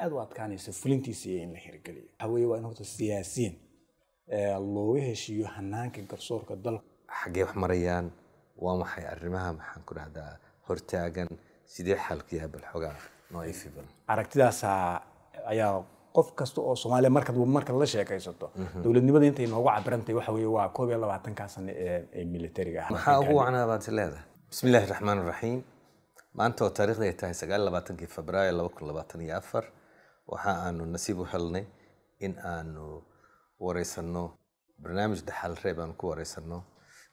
aad u adkaanayso fulintiisa in la hirgeliyo waxaweye waa in horta siyaasiyin looga heshiiyo hanaanka garsoorka dalka xaggee wax marayaan waa maxay arrimaha maxaan ku dhahdaa hortaagan sidee xalku yahay bal xogaa noifibal aragtidaasaa ayaa qof kasta oo soomaaliya markaad markaad la sheekaysato mhm. dowladnimada intay noogu cabirantay waxa weye waa koob iyo labaatankaa sano ee militariga ah maxaa ugu wacnaa baad leedahay bismi raxmaan raxiim maanta oo taariikhda ay tahay sagaal labaatankii febraayo laba kun labaatan iyo afar waxa aanu nasiib u helnay in aanu wareysano barnaamij dhaxal reeb aanu ku wareysano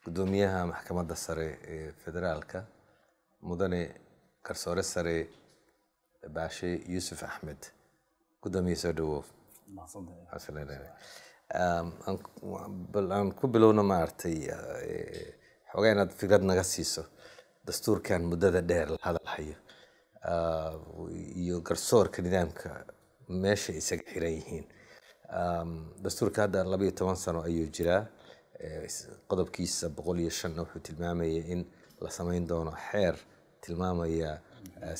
gudoomiyaha maxkamadda sare ee federaalka mudane garsoore sare baashe yuusuf axmed gudoomiye soo dhawoof bal aan ku bilowno maaragtay eh, xoogaa inaad fikrad naga siiso dastuurkan muddada dheer la hadalhayo iyo garsoorka nidaamka meesha isaga xiran yihiin dastuurka hadda labayo toban sano ayuu jiraa qodobkiisa boqol iyo shanna wuxuu tilmaamayay in la samayn doono xeer tilmaamaya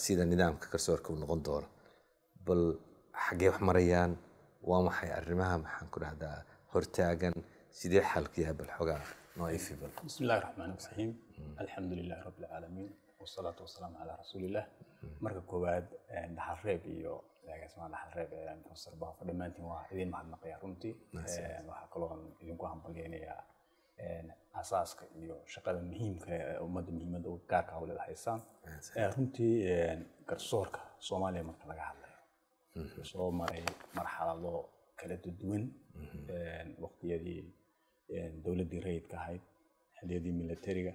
sida nidaamka garsoorka uu noqon doono bal xaggee wax marayaan waa maxay arrimaha maxaan ku dhahdaa hortaagan sidee xalkiyaa ah bal xogaa nooifi bal bismi illahi raxiim alxamdu lilahi rabbi alcaalamiin wasalaatu wasalaamu calaa rasuuli marka koowaad dhaxalreeb iyo agaasmaa dhaxalreeb professor bahofo dhammaantiin waa idin mahadnaqayaa runtii waxaa kaloo idinku hambalyeynayaa asaaska iyo shaqada muhiimka ummadda muhiimadda gaarka hawleed haysaan runtii garsoorka soomaaliya marka laga hadlayo mhm. soo maray marxalado kala duwan mhm. waqtiyadii dowladdii rayidka ahayd xilliyadii militariga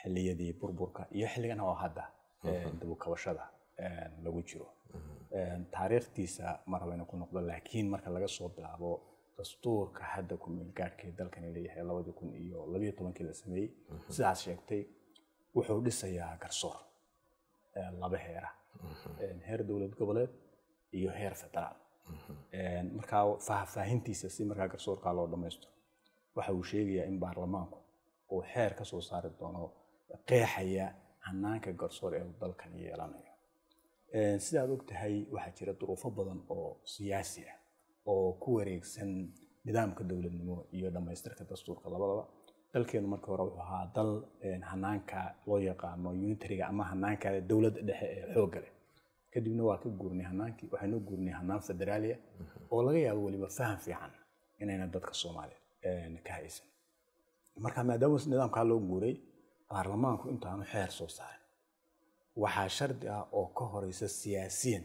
xilliyadii burburka iyo xilligan oo hadda Eh, dabukabashada eh, lagu jiro eh, taariikhtiisa marhabayna ku noqdo laakiin marka laga soo bilaabo dastuurka hadda kumeel gaarhkee dalkani leeyahay labadii kun iyo labiyo tobankii la sameeyey sidaas sheegtay wuxuu dhisayaa garsoor laba heera heer dowlad goboleed iyo heer federaal markaa faahfaahintiisa si markaa garsoorkaa loo dhammaystiro waxa uu sheegayaa in baarlamaanku uu xeer ka soo saari doono qeexaya hanaanka garsoor ee dalkan yeelanayo sidaad og tahay waxaa jira duruufo badan oo siyaasi ah oo ku wareegsan nidaamka dowladnimo iyo dhammaystirka dastuurka labadaba dalkeenu markii hore wuxuu ahaa dal hanaanka loo yaqaano unitariga ama hanaanka dowladda dhexe ee xoogga leh kadibna waa ka guurnay hanaankii waxaynoo guurnay hanaan federaaliya oo laga yaabo weliba faham fiican inayna dadka soomaaliya ka haysan marka maadaama nidaamkaa loo guuray baarlamaanku intaanu xeer soo saarin waxaa shardi ah oo ka horeysa siyaasiyan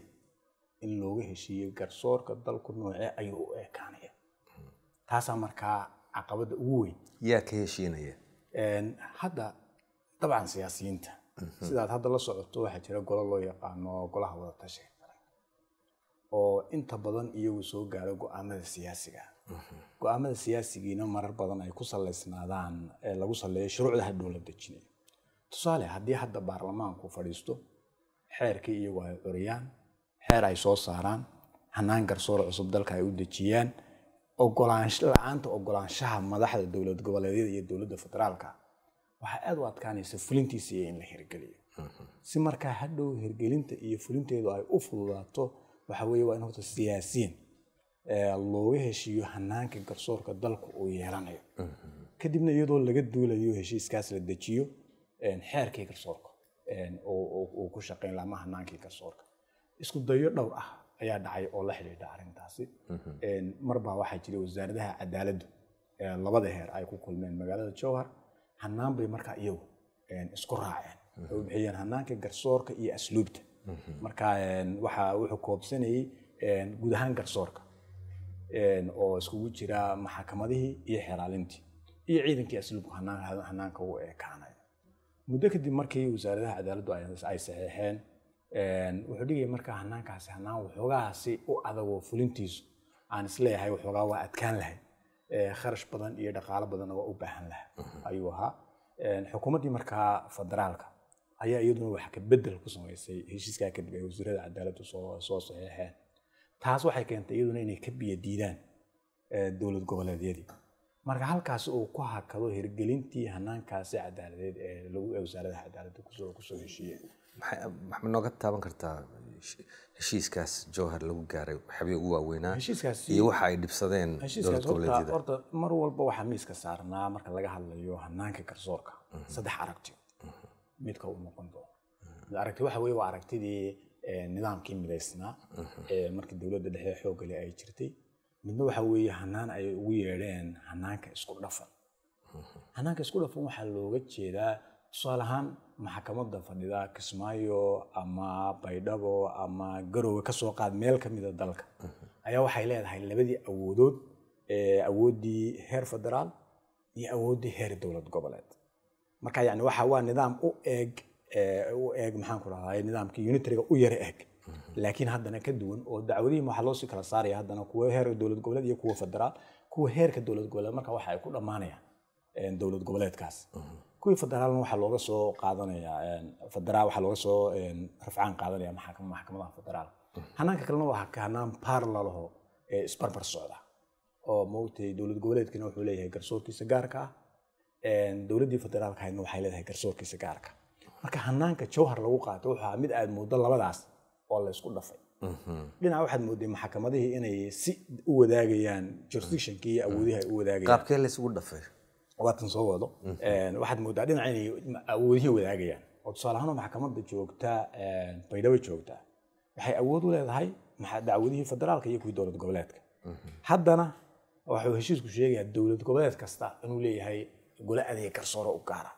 in looga heshiiyo garsoorka dalku noocee ayuu u ekaanaya taasaa markaa caqabadda ugu weyn yaa ka heshiinaya hadda dabcan siyaasiyiinta mhm. sidaad hadda la socoto waxaa jira golo loo yaqaano golaha wada tashiga oo inta badan iyagu soo gaaro go-aanada siyaasiga go-aamada siyaasigiina marar badan ay ku saleysnaadaan ee lagu saleeyo shuruucdaha dowlad dejinaya tusaale haddii hadda baarlamaanku fadhiisto xeerkii iyagu ay curiyaan xeer ay soo saaraan hanaan garsoor cusub dalka ay u dejiyaan ogolaansla-aanta ogolaanshaha madaxda dowlad goboleedyada iyo dowladda federaalka waxaa aada u adkaanaysa fulintiisa iyo in la hirgeliyo si markaa hadhow hirgelinta iyo fulinteedu ay u fududaato waxa weeye waa in horta siyaasiyin looga heshiiyo hanaanka garsoorka dalku uu yeelanayo mm-hmm. kadibna iyadoo laga duulayo heshiiskaas la dejiyo xeerkii garsoorka uu ku shaqayn laha hanaankii garsoorka isku dayo dhowr ah ayaa dhacay oo la xidhiidha arrintaasi mm-hmm. marbaa waxaa jiray wasaaradaha cadaaladdu labada heer ay ku kulmeen magaalada jowhar hanaan bay markaa iyagu isku raaceen oo mm-hmm. bixiyeen hanaanka garsoorka iyo asluubta marka waxaa wuxuu koobsanayey guud garsoorka oo iskugu jira maxakamadihii iyo xeeraalintii iyo ciidankii asluubka hanaanka u ekaanaya muddo kadib markii wasaaradaha cadaaladdu ay saxiixeen wuxuu dhigaya markaa hanaankaasi hanaan waxoogaasi u adagoo fulintiisu aan isleeyahay waxoogaa waa adkaan lahay kharash badan iyo dhaqaalo badan oo u baahan lahay mhm. ayuu ahaa xukuumaddii markaa federaalka ayaa iyaduna wax ka ku samaysay heshiiskaa kadib ay wasiirada cadaaladdu soo saxiixeen taas waxay keentay iyaduna inay ka biyo diidaan dowlad goboleedyadii marka halkaas uu ku hakado hirgelintii hanaankaasi cadaaladeed ee lagu wasaaradda cadaaladda kusoo kusoo heshiiye maxaad taaban kartaa heshiiskaas jowhar lagu gaaray waxyaabii ugu waaweynaa iyo waxa ay dhibsadeen horta mar walba waxaa miiska saarnaa marka laga hadlayo hanaanka garsoorka mhm. saddex aragti mhm. midka uu noqon doono aragti waxa weeye waa aragtidii nidaamkii midaysnaa markii dowladda dhexe xoogale ay jirtay midna waxaa weeye hanaan ay ugu yeedheen hanaanka isku dhafan hanaanka isku dhafan waxaa looga jeedaa tusaale ahaan maxkamadda fadhida kismaayo ama baydhabo ama garowe kasoo qaad meel ka mida dalka ayaa waxay leedahay labadii awoodood awooddii heer federaal iyo awooddii heer dowlad goboleed marka yani waxa waa nidaam u eeg u eeg maxaanku rahay nidaamka unitariga u yara eeg laakiin haddana ka duwan oo dacwadihii waxaa loosii kala saaraya haddana kuwa heer dowlad goboleed iyo kuwa federaal kuwa heerka dowlad goboleed marka waxa ay ku dhammaanayaan dowlad goboleedkaas kuwii federaalna waxaa looga soo qaadanayaa federaal waxaa looga soo rafcaan qaadanaya maxakama maxkamadaha federaal hanaanka kalena waa hanaan parallelaho ee isbarbar socda oo maogtay dowlad goboleedkina wuxuu leeyahay garsoorkiisa gaarka ah dowladdii federaalka haydna waxay leedahay garsoorkiisa gaarka marka hanaanka jawhar lagu qaato wuxua mid aad moodo labadaas oo laysku dhafay mhm. dhinaca waxaad mooday maxakamadihii inay si u wadaagayaan jurisdictionki iyo awoodihi ay u wadaagayaan qaabkee laysugu dhafay waatan soo wado mhm. waxaad moodaa dhinaca inay awoodihii wadaagayaan oo tusaale ahaanoo maxkamadda joogta baydhabo joogta waxay awood u leedahay dacwadihii federaalka iyo kuwii dowlad goboleedka mhm. haddana waxuu heshiisku sheegayaa dowlad goboleed kasta inuu leeyahay gole adeeg garsoore u gaara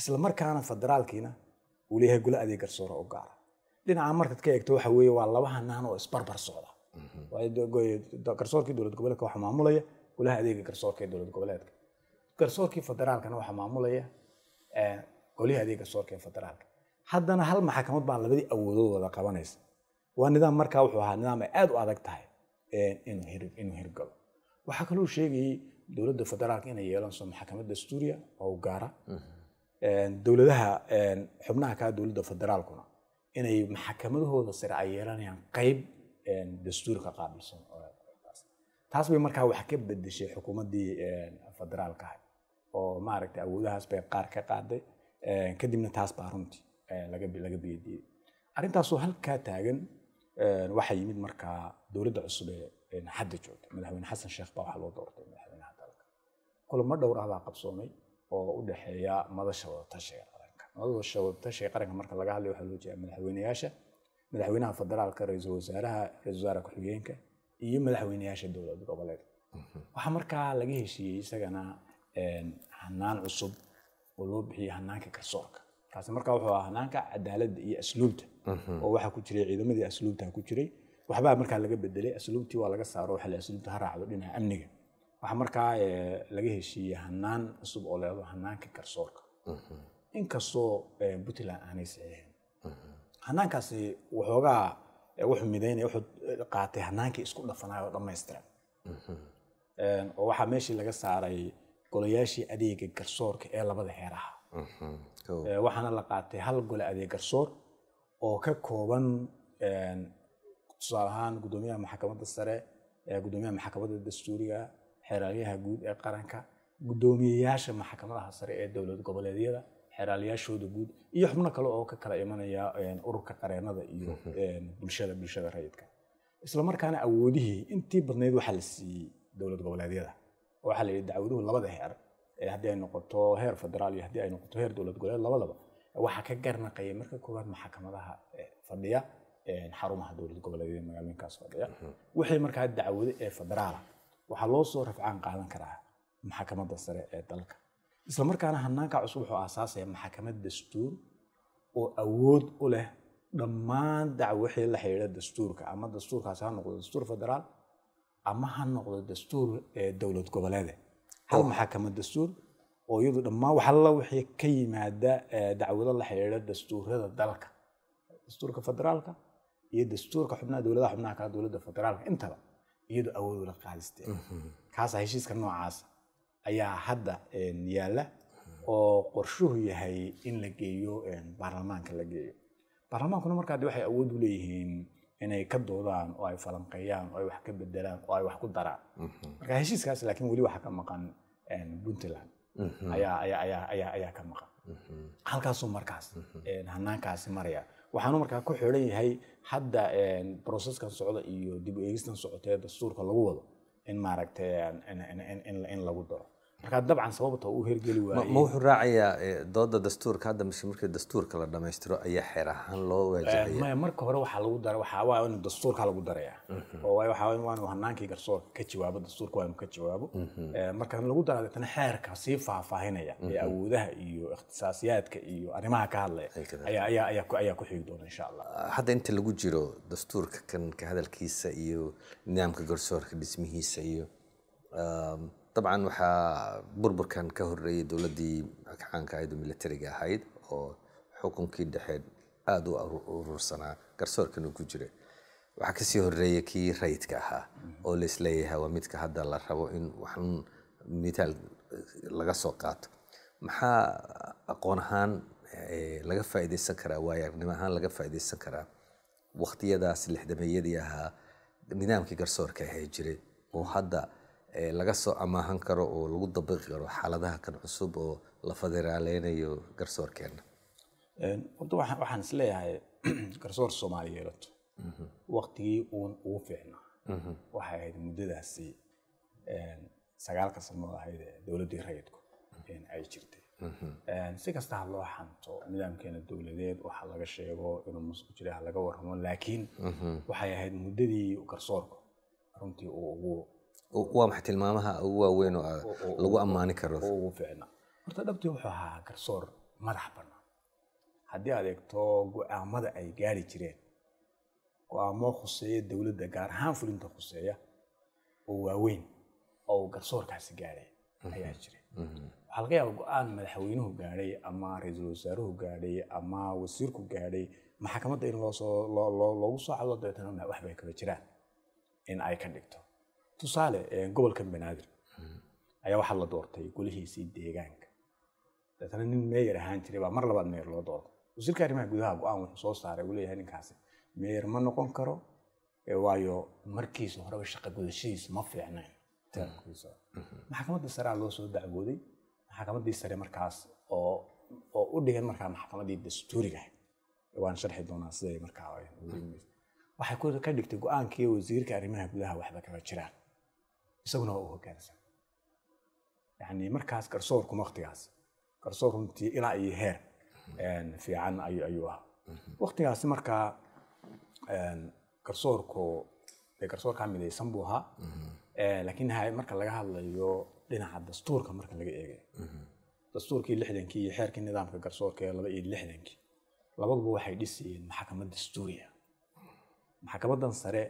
islamarkaana federaalkiina uu leeyahay golo adeeg garsoore oo gaara dhinaca markaad ka eegto waxa weeye waa laba hanaan oo isbarbar socda garsoorkii dowlad goboleedka waxaa maamulaya golaha adeega garsoorka ee dowlad goboleedka garsoorkii federaalkana waxaa maamulaya eh, goliha adeeg garsoorka ee federaalka haddana hal maxkamad baa labadii awoodood wada qabanaysa waa nidaam markaa wuxuu ahaa nidaam ay aad u adag tahay eh, inuu hirgalo waxaa kaloo sheegayay dowladda federaalka inay yeelanso maxkamad dastuuriya oo gaara dowladaha xubnaha kaa dowladda federaalkuna inay maxakamadahooda sare ay yeelanayaan qayb dastuurka qaabilsan taas bay markaa wax ka bedeshay xukuumaddii federaalka oo maaragtay awoodahaas bay qaar ka qaaday kadibna taas baa runtii laga biyadiiyey arrintaasoo halkaa taagan waxaa yimid markaa dowladda cusub ee hadda joogta madaxweyne xasan sheekh baa waxaa loo doortay madaxweynaha dalka kulamo dhowr ah baa qabsoomay oo u dhexeeya madasha wadatashiga qaranka madasha wadatashiga qaranka marka laga hadlay waxaa loo jeeda madaxweyneyaasha madaxweynaha federaalka ra-iisul wasaaraha ra-isul wasaare ku-xigeenka iyo madaxweyneyaasha dowlad goboleed waxaa markaa laga heshiiyey isagana hanaan cusub oo loo bixiyey hanaanka garsoorka kaasi markaa wuxuu ahaa hanaanka cadaaladda iyo asluubta oo waxaa ku jiray ciidamadii asluubta ku jiray waxbaa markaa laga bedelay asluubtii waa laga saaro waxa la asluubta ha raacdo dhinaca amniga waxaa markaa eh, laga heshiiyey hanaan cusub oo leedo hanaanka garsoorka mhm. inkastoo eh, puntland aanay saxiixin mhm. hanaankaasi waxoogaa eh, wuxuu midaynaya wuxuu qaatay hanaankii isku dhafanayo oo dhammaystiran mhm. oo waxaa meeshii laga saaray golayaashii adeega garsoorka ee labada heeraha waxaana la qaatay hal gole adeeg garsoor oo ka kooban tusaale ahaan guddoomiyaha maxkamadda sare gudoomiyaha maxkamadda dastuuriga xeraalyaha guud ee qaranka guddoomiyeyaasha maxkamadaha sare ee dowlad goboleedyada xeraalyaashooda guud iyo xubno kale oo ka kala imanaya ururka qareenada iyo bulshada bulshada rayidka isla awoodihii intii badnayd waxaa la siiyey dowlad goboleedyada waxaa la yidhi dacwaduhu labada heer ee haddii ay noqoto heer federaal iyo haddii ay noqoto heer dowlad goboleed labadaba waxaa ka garnaqaya marka koowaad maxkamadaha fadhiya xarumaha dowlad goboleedyada magaalooyinkaas fadhiya uhuh. wixii markaa dacwado ee federaala waxaa loo soo rafcaan qaadan karaa maxkamadda sare ee dalka isla markaana hanaanka cusub wuxuu aasaasaya maxkamad dastuur oo awood u leh dhammaan dacwo wixii la xidhiidha dastuurka ama dastuurkaasi ha noqdo dastuur federaal ama ha noqdo dastuur dowlad goboleede hal oh. maxkamad dastuur oo iyadu dhammaan waxalla wixii ka yimaada dacwado la xidhiidha dastuurada dalka dastuurka federaalka iyo dastuurka xubnaha dowladaha xubnaha kala dowladda federaalka intaba iyadoo awood ula qaadisteen mhm. kaasa heshiiska noocaas ayaa hadda yaalla oo qorshuhu yahay in la geeyo baarlamaanka la geeyo baarlamaankuna markaa de waxay awood u leeyihiin inay ka doodaan oo ay falanqeeyaan oo ay wax ka bedelaan oo ay wax ku daraan mhm. marka heshiiskaas laakiin weli waxaa ka maqan puntland mhm. ayaa ayaa ayaa ayaa ka maqan halkaasuu markaas hanaankaasi maraya waxaanu markaa ku xiran yahay hadda processkan socda iyo dib u eegistan socotee dastuurka lagu wado in maaragtay in lagu daro markaa dabcan sababta u hergeli waayey ma wuxuu raacayaa eh, dooda dastuurka hadda mise markii dastuurka la dhamaystiro ayaa xeer ahaan loo waajibaya eh, marka hore waxaa lagu daray waxaa waa dastuurka lagu daraya mhm. oo waay waxaa waanu hanaankii garsoorka ka jawaabo dastuurka waanu ka jawaabo mhm. eh, marka lagu daraa deetana xeerka sii faahfaahinaya ee mhm. awoodaha iyo ikhtisaasiyaadka iyo arrimaha ka hadlaya ayaa ayaa ku xigi doona insha allah ah, hadda inta lagu jiro dastuurka kan ka hadalkiisa iyo nidaamka garsoorka dhismihiisa iyo um, dabcan waxaa burburkan ka horeeyay dowladii kacaanka ahayd oo militariga ahayd oo xukunkii dhexeed aada u urursanaa garsoorkiinu ku jira waxaa kasii horeeyay kii rayidka ahaa oo laisleeyahay waa midka hadda la rabo in waxn mitaal laga soo qaato maxaa aqoon ahaan laga faaideysan karaa waayagnimo ahaan laga faaideysan karaa waqtiyadaas lixdameeyadii ahaa nidaamkii garsoorka ahaa jiray oo hadda laga soo amaahan karo oo lagu dabiqi karo xaaladaha kan cusub oo la federaaleynayo garsoorkeena horta waxaan is leeyahay garsoor soomaaliyeed mhm. waktigii uun ugu fiicnaa mhm. waxay ahayd muddadaasi sagaalka sanood ahayd dowladdii rayidku mhm. ay jirtay si kasta ha loo xanto nidaamkeena dowladeed waxa laga sheego inuu mas ku ha laga warramo laakiin waxay ahayd muddadii garsoorku runtii uu ugu waa maxay tilmaamaha ugu waaweyn oo lagu ammaani karo ugu fiicna horta dhabtii wuxuu ahaa garsoor madax bannaan haddii aad eegto go-aamada ay gaari jireen go-aamo khuseeya dowladda gaar ahaan fulinta khuseeya oo waaweyn oo garsoorkaasi gaaray mhm, ayaa jiray mhm. waxaa laga yaaba go-aan madaxweynuhu gaadhay ama ra-iisul wasaaruhu gaadhay ama wasiirku gaadhay maxakamadda ah in loosoo loogu soo cado dabeetana waxbay kala jiraan in ay ka dhigto tusaale eh, gobolka banaadir ayaa waxaa la doortay golihiisii deegaanka deetana nin meeyar ahaan jiray baa mar labaad meeyar loo doortay wasiirka arrimaha gudaha go-aan wuxuu soo saaray uu leeyahay ninkaasi meeyar ma noqon karo eh, waayo markiisa horeba shaqa gudashadiisu ma fiicnayn maxkamadda sarea loo soo dacwooday maxkamaddii sare markaas oo oo u dhigan markaa maxkamaddii dastuuriga waan sharxi doonaa siday markaa waxay ka dhigtay go-aankii wasiirka arrimaha gudaha waxba kama jiraan isaguna waa u hogaansan yani markaas qarsoorkuma waktigaas qarsoor runtii ilaa iyo heer fiican ayuu ahaa waktigaasi markaa qarsoorku garsoor midaysan buu ahaa laakiin marka laga hadlayo dhinaca dastuurka marka laga eegayo dastuurkii lixdankii iyo xeerkii nidaamka garsoorka ee laba iyo lixdankii labaduba waxay dhisayeen maxkamad dastuuriya maxkamadan sare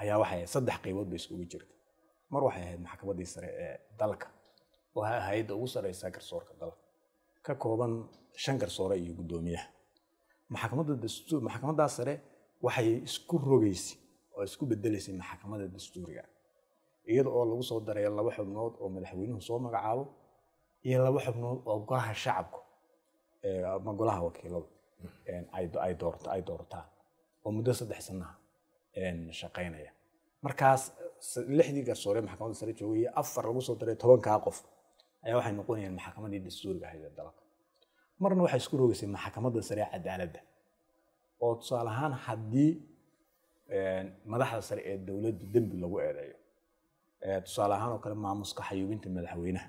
ayaa waxay saddex qaybood ba isugu jirta mar waxay ahayd maxkamadii sare ee dalka oo ha hayadda ugu sarreysa garsoorka dalka ka kooban shan garsoore iyo guddoomiyaha maxkamadda dastuur maxkamaddaas sare waxay isku rogaysay oo isku bedelaysay maxkamadda dastuuriga iyada oo lagu soo darayo laba xubnood oo madaxweynuhu soo magacaabo iyo laba xubnood oo golaha shacabku ama golaha wakiiladu ay doortaan oo muddo saddex sana shaqaynaya markaas lixdii garsoore maxkamadda sare joogay afar lagu soo daray tobankaa qof ayaa waxay noqonayaan maxkamadii dastuuriga ahayd ee dalka marna waxay isku rogaysay maxkamadda sare cadaaladda oo tusaale ahaan haddii madaxda sare ee dowladda dembi lagu eedeeyo tusaale ahaan oo kale maamuska xayuubinta madaxweynaha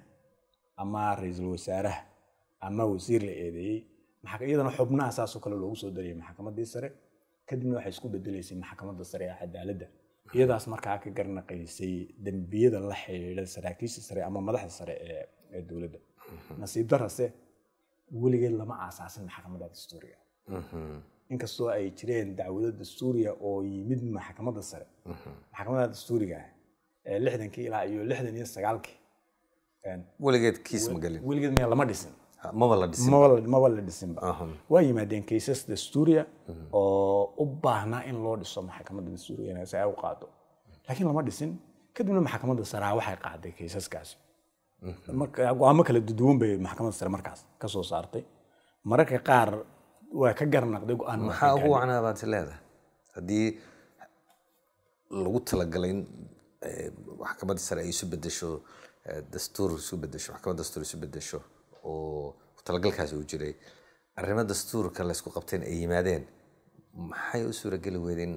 ama ra-iisul wasaaraha ama wasiir la eedeeyey iyadana xubnaha saasoo kale loogu soo darayay maxkamadii sare kadibna waxay isku bedelaysay maxkamadda sare ee cadaaladda iyadaas markaa ka garnaqaysay dembiyada la xidhiidha saraakiisha sare ama madaxda sare ee dowladda nasiib mhm. darase weligeed lama aasaasin maxkamada dastuuriga mhm. inkastoo ay jireen dacwado dastuuriga oo yimid maxkamada sare mhm. maxkamada dastuuriga ah, ee lixdankii ilaa iyo lixdan iyo sagaalkii weligeed kiis magelin weligeed lama dhisin maba la dhisinba waa yimaadeen kaysas dastuuriya oo u baahnaa in loo dhiso maxkamadda dastuuriga si ay u qaado laakiin lama dhisin kadibna maxkamadda saraa ah waxay qaaday kaysaskaasi go-aamo mhm. kala duduwan bay maxkamadda sare markaas ka saartay mararka qaar waa ka garnaqday go-aan maxaa ugu wacnaa baad leedahay haddii lagu talagalay eh, maxkamadda sare ay isu bedesho eh, dastuur isu bedesho maxkamadda dastuur isu bedesho oo talagalkaasi u jiray arrimo dastuurka laysku qabteen ay yimaadeen maxay u suurageli weydeen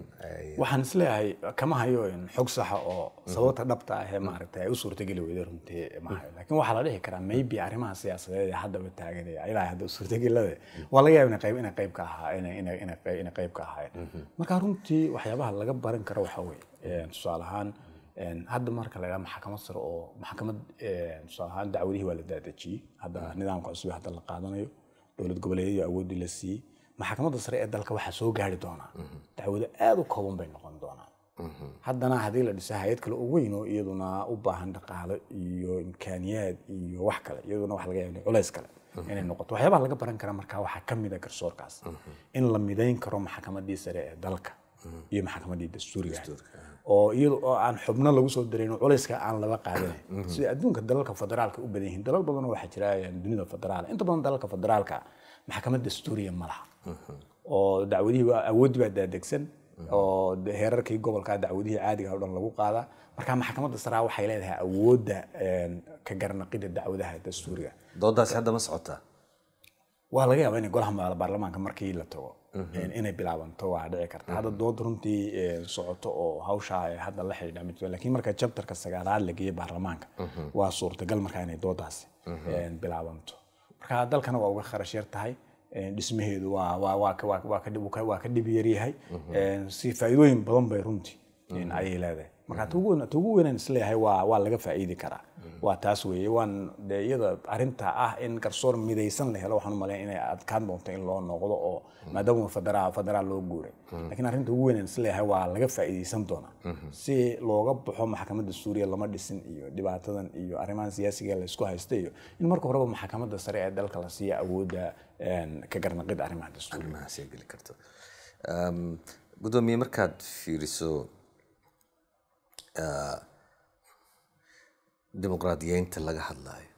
waxaan isleeyahay kama hayo xog saxa ah oo sababta dhabta ah ee maaragta ay u suurtageli weydeen runtii mahayo laakiin waxaa la dhihi karaa maybe arrimaha siyaasadeed ee haddaba taagan ilaa hadda suurtagelada waa laga yaaba inay qayb inay ahaa inay qaybka ahaayeen mhm. marka runtii waxyaabaha laga baran karo waxaa weeye tusaale ahaan hadda marka la ydhaha maxkamad sare oo maxkamad tusaalahaan dacwadihii waa la daadejiyey hadda nidaamka cusub hadda la qaadanayo dowlad goboleedyada awooddii la siiyey maxkamadda sare ee dalka waxaa soo gaari doonaa mhm. dacwado aada u kooban bay noqon doonaan mhm. haddana haddii la dhisa hay-ad kale oo weyn oo iyaduna u baahan dhaqaalo iyo imkaaniyaad iyo wax kale iyaduna wax laga yaaba culays kale mhm. inay noqoto waxyaabaha laga baran kara markaa waxaa ka mid a garsoorkaas in la midayn karo maxkamaddii sare ee dalka iyo maxkamaddii dastuuriga oo iyada oo aan xubno lagu soo darayno culayska aan laba qaadanayn mm-hmm. sida adduunka dalalka federaalka u badan yihiin dalal badanoo waxaa jira dunida federaal inta badan dalalka federaalka maxkamadda stuuriya ma laha mm-hmm. oo dacwadihii awooddi baa daadegsan mm-hmm. oo heerarkii gobolka dacwadihii caadiga o dhan lagu qaadaa marka maxkamada saraa waxay leedahay awoodda ka garanaqida dacwadaha dastuuriga doodaasi hadda ma socotaa waa laga yaaba ina golaha baarlamaanka markii la tago mhm. inay bilaabanto waa dhici karta hadda mhm. dood runtii eh, socoto oo hawshaa hadda la xidhiidha ah, lakiin marka jabtarka sagaalaad la geeyey baarlamaanka mhm. waa suurtagal markaa inay doodaasi eh, bilaabanto marka dalkana waa uga kharash yar tahay eh, dhismaheedu waa ka dhib yaryahay si faa'iidooyin badan bay runtii ayay leedahay markaa tuugu weynan isleeyahay waa laga faa'iidi karaa waa taas weeye waan de iyada arinta ah in garsoor midaysan la helo waxaan umaleyn inay adkaan doonto in loo noqdo oo maadaama federaa federaal loo guuray lakiin arrinta ugu weynan isleeyahay waa laga faa'iidaysan doonaa si looga baxo maxkamadda suuriya lama dhisin iyo dhibaatadan iyo arrimahan siyaasiga laysku haysta iyo in marka horeba maxkamadda sare ee dalka la siiya awoodda ka garnaqid arrimaha dastuuriya ehm, gudoomiye markaad fiiriso dimuqraadiyeynta laga hadlayo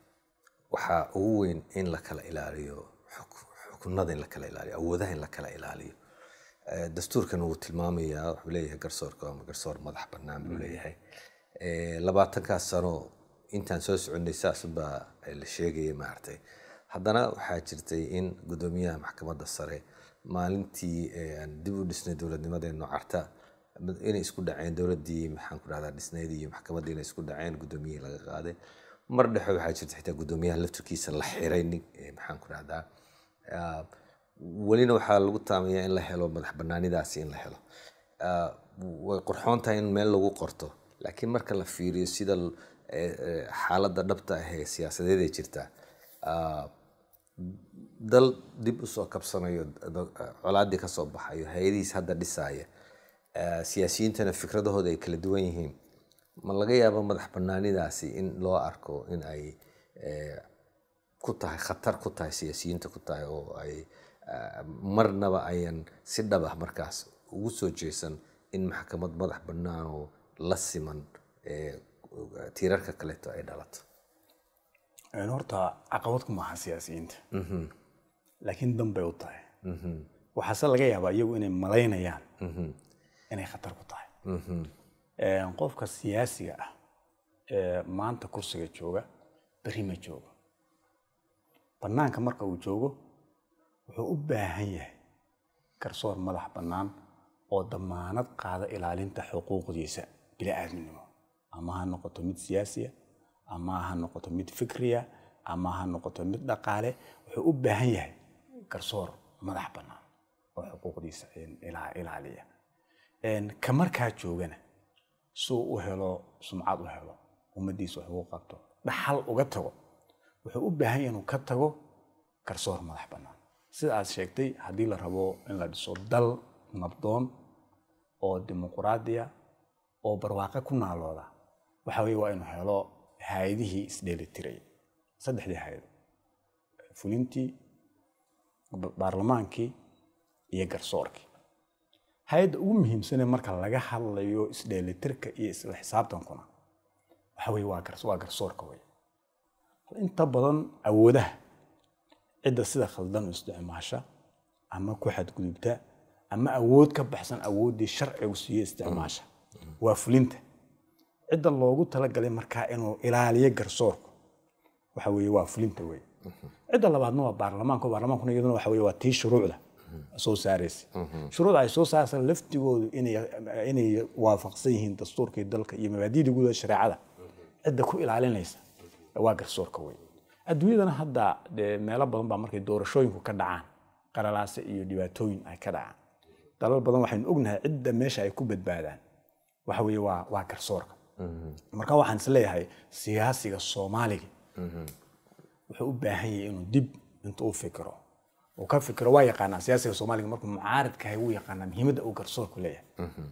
waxaa ugu weyn in lakala ilaaliyo xukunada in lakala ilaaliyo awoodaha in la ilaaliyo dastuurkan wuu tilmaamayaa wuxuu leeyahay garsoorka ama garsoor madax banaan buu mm-hmm. leeyahay labaatankaas sano intaan soo soconay saasunbaa la sheegaya maaragtay haddana waxaa jirtay in gudoomiyaha maxkamadda sare maalintii dib u dhisnay dowladnimadeennu carta inay isku dhaceen dowladii maxaan ku dhahdaa dhisneyd iyo maxkamadii inay isku dhaceen guddoomiyihii laga qaaday mar dhexe waxaa jirta xitaa guddoomiyaha lafturkiisa la xiray nin eh, maxaan ku dhahdaa ah, welina waxaa lagu taamayaa in la helo madax banaanidaasi in la helo ah, way qurxoon tahay in meel lagu qorto laakiin marka la fiiriyo sida eh, eh, xaaladda dhabta ah ee siyaasadeed ee jirta ah, dal dib usoo kabsanayo colaaddii kasoo baxayo hay-adihiis hadda dhisaaya siyaasiyiintana fikradahooda ay kala duwan yihiin ma laga yaabo madax banaanidaasi in loo arko in ay ku tahay khatar ku tahay siyaasiyiinta ku tahay oo ay marnaba ayan si dhabah markaas ugu soo jeesan in maxkamad madax bannaan oo la siman tiirarka kaleeto ay dhalato horta caqabad kuma aha siyaasiyiinta mhm. laakiin danbay u tahay mhm. waxaase laga yaabaa iyagu inay malaynayaan mhm inay khatar ku tahay mhm. qofka siyaasiga ah ee maanta kursiga jooga beri ma joogo bannaanka marka uu joogo wuxuu u baahan yahay garsoor madax bannaan oo damaanad qaada ilaalinta xuquuqdiisa bili-aadminimo ama ha noqoto mid siyaasiya ama ha noqoto mid fikriya ama ha noqoto mid dhaqaale wuxuu u baahan yahay garsoor madax bannaan oo xuquuqdiisa ilaaliya ka markaa joogana suu u helo sumcad u helo ummadiisa wax ugu qabto dhaxal uga tago wuxuu u baahan yahay inuu ka tago garsoor madax bannaan sida aad sheegtay haddii la rabo in la dhiso dal nabdoon oo dimuquraadiya oo barwaaqe ku naalooda waxa weye waa inuu helo hay-adihii isdheeli tiray saddexdii hay-ado fulintii baarlamaankii iyo garsoorkii hay-adda ugu muhiimsane marka laga hadlayo isdheelitirka iyo isla xisaabtankuna waxaweye waa garsoorka wey inta badan awoodaha cidda sida khaldan isticmaasha ama ku xadgudubta ama awood ka baxsan awooddii sharcigu siiyo isticmaasha waa fulinta cidda loogu talagalay markaa inuu ilaaliyo garsoorku waxa waa fulinta wey cidda labaadna waa baarlamaanka baarlamaankuna iyaduna waxa waa tii shuruucda soo saaraysa mhm. shuruud ay soo saarsan laftigoodu inay waafaqsan yihiin dastuurkii dalka iyo mabaadiida guud shareecada cidda ku ilaalinaysa waa garsoorka weyn adduunyadana hadda meelo badan baa markay doorashooyinku ka dhacaan qaralaase iyo dhibaatooyin ay ka dhacaan dalal badan waxaynu ognahay cidda meesha ay ku badbaadaan waxa waa waa garsoorka mhm. marka waxaan is leeyahay siyaasiga soomaaliga mhm. wuxuu u baahan yahay inuu dib intuu u fikiro oo ka fikiro waa yaqaanaa siyaasiga soomaaliga markuu mucaaridkahay wuu yaqaanaa muhiimadda uu garsoorku leeyahay mm-hmm.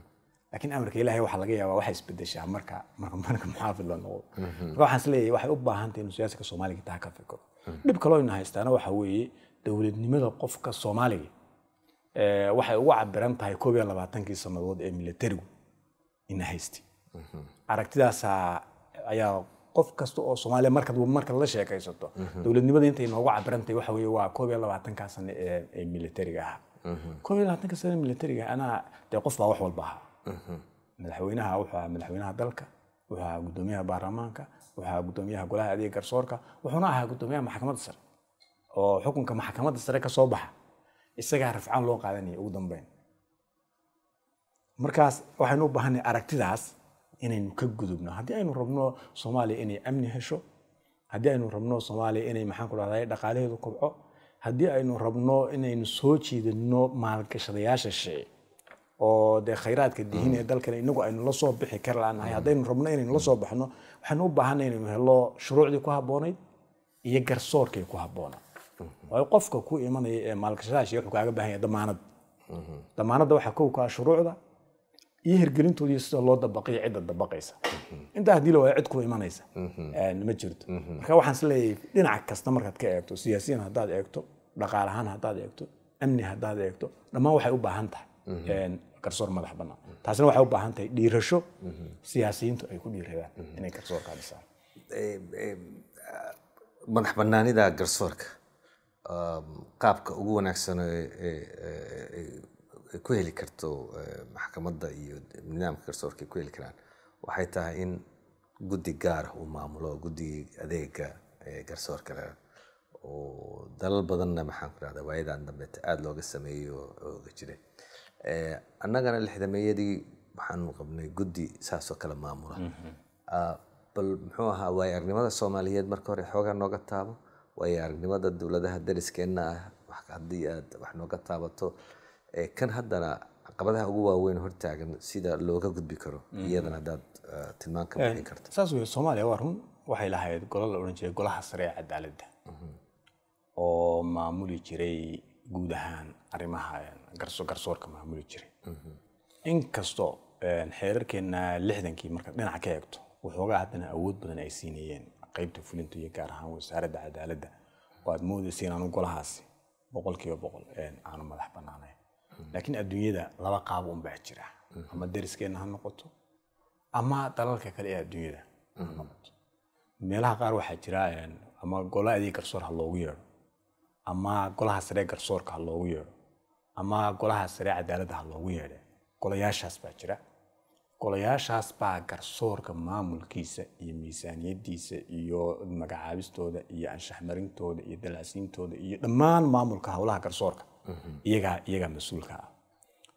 laakiin amarka ilahay waxaa laga yaabaa waxay isbedeshaa marka marka marka muxaafid la noqdo mm-hmm. marka waxaan isleeyahay waxay u baahan tahay inuu siyaasiga soomaaliga taa ka fikiro mm-hmm. dhib kaloo ina haystaana waxaa weeye dowladnimada qofka soomaaliga waxay ugu cabiran tahay koob iyo labaatankii sannadood ee militarigu ina haysti aragtidaasaa ayaa qof kasta oo soomaalia marmarka la sheekaysato mhm. dowladnimada intay nooga cabirantay waxa wey waa mhm. koob iyo labaatanka sane ee militariga ahaa koob iyo labaatanka sane militariga anaa dee qof baa wax walba ahaa mhm. madaxweynaha wuxuu ahaa madaxweynaha dalka wuxuu ahaa guddoomiyaha baarlamaanka wuxuu ahaa guddoomiyaha golaha adeeg garsoorka wuxuuna ahaa guddoomiyaha maxkamadda sare oo xukunka maxkamadda sare ka soo baxa isagaa rafcaan loo qaadanaya ugu dambeyn markaas waxaynu u baahanay aragtidaas inaynu ka gudubno haddii aynu rabno soomaaliya inay amni hesho haddii aynu rabno soomaaliya inay maxaan ku dhahday dhaqaalaheedu kobco haddii aynu rabno inaynu soo jiidano maalgashadayaasha shicey oo dee khayraadka dihin ee dalkana inagu aynu lasoo bixi kar laanahay haddaynu rabno inaynu lasoo baxno waxaynu u baahanna inaynu helo shuruucdii ku habboonayd iyo garsoorkay ku habboona waayo qofka ku imanaya ee maalgashadayaasha wuxuu kaaga baahan yahay damaanad damaanadda waxaa kow ka ah shuruucda iyo hirgelintoodii sida loo dabaqayo cidda dabaqaysa intaa haddii la cid kula imanaysa ma jirto marka waxaan isleeyahay dhinac kasta markaad ka eegto siyaasiyan haddaad eegto dhaqaale ahaan haddaad eegto amni haddaad eegto dhammaan waxay u baahan tahay garsoor madax bannaan taasina waxay u baahan tahay dhiirasho siyaasiyiintu ay ku dhiiradaan inay garsoorka dhisaan madax bannaanida garsoorka qaabka ugu wanaagsan ku heli karto eh, maxkamadda iyo nidaamka garsoorka ku heli karaan waxay tahay in guddi gaara uu maamulo guddigii adeega eh, garsoorka oo dalal badanna maxaan ku rahda waayadan dambeeta aada looga sameeyo ooga jiray eh, annagana lixdameeyadii waxaanu qabnay guddi saasoo kale maamula mhm. ah, bal muxuu ahaa waayo aragnimada soomaaliyeed marka hore xoogaa nooga taabo waayo aragnimada dowladaha dariskeenna ah haddii aad wax nooga taabato kan haddana caqabadaha ugu waaweyn hortaagan sida looga gudbi karo iyadana hadaad tilmaan ka bixin karto saas wey soomaaliya waa run waxay lahayd golo la odhan jiray golaha sare ee cadaaladda oo maamuli jiray guud ahaan arrimaha garsoorka maamuli jiray inkastoo xeerarkeena lixdankii markaad dhinaca ka eegto waxoogaa haddana awood badan ay siinayeen qaybta fulinta iyo gaar ahaan wasaaradda cadaaladda oo aad moodayseen aanu golahaasi boqolkiiba boqol aanu madax bannaanayn laakiin adduunyada laba qaabo unbaa jira ama dariskeenna ha noqoto ama dalalka kale ee adduunyada ha mm-hmm. noqoto meelaha qaar waxaa jira ama gola adeeg garsoor ha loogu yeedho ama golaha sare garsoorka ha loogu yeedho ama golaha sare cadaaladda ha loogu yeedhe golayaashaas baa jira golayaashaas baa garsoorka maamulkiisa iyo miisaaniyadiisa iyo magacaabistooda iyo anshax marintooda iyo dalacsiintooda iyo dhammaan maamulka howlaha garsoorka iyagaa iyagaa mas-uulka ah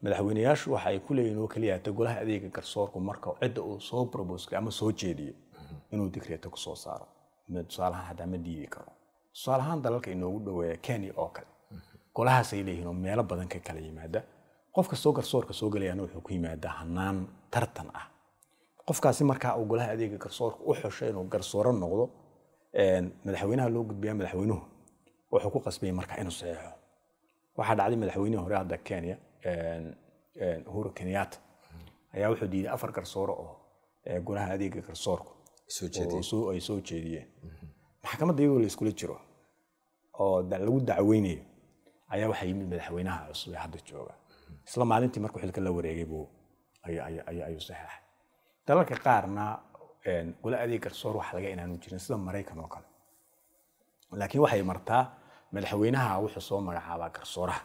madaxweyneyaashu waxa ay ku leeyihin oo keliya ta golaha adeega garsoorku marka cidda uu soo roboska ama soo jeediyo inuu digreeto ku soo saaro tusaalahaan haddaa ma diidi karo tusaalahaan dalalka inoogu dhaweeya kenya oo kale golahaasay leeyihiin oo meelo badan ka kala yimaada qof kastoo garsoorka soo gelayaana wuxuu ku yimaadaa hanaan tartan ah qofkaasi markaa uu golaha adeega garsoorka u xoshay inuu garsooro noqdo madaxweynaha loo gudbiyaa madaxweynuhu wuxuu ku qasbaya markaa inuu saxeexo waxaa dhacday madaxweynihii hore hadda kenya uhuru kenyatta ayaa wuxuu diiday afar garsoore oo eh, gunaha adeega garsoorka ay soo jeediyeen maxkamadda iyadoo la jiro oo lagu dacweynayo ayaa waxaa yimid madaxweynaha cusub ee hadda jooga isla maalintii markuu xilka la wareegay buu ayuu saxeexay dalalka qaarna gole adeeg garsoor waxa laga inaan jirin sida maraykan oo kale laakiin waxay martaa madaxweynaha wuxuu soo magacaabaa garsooraha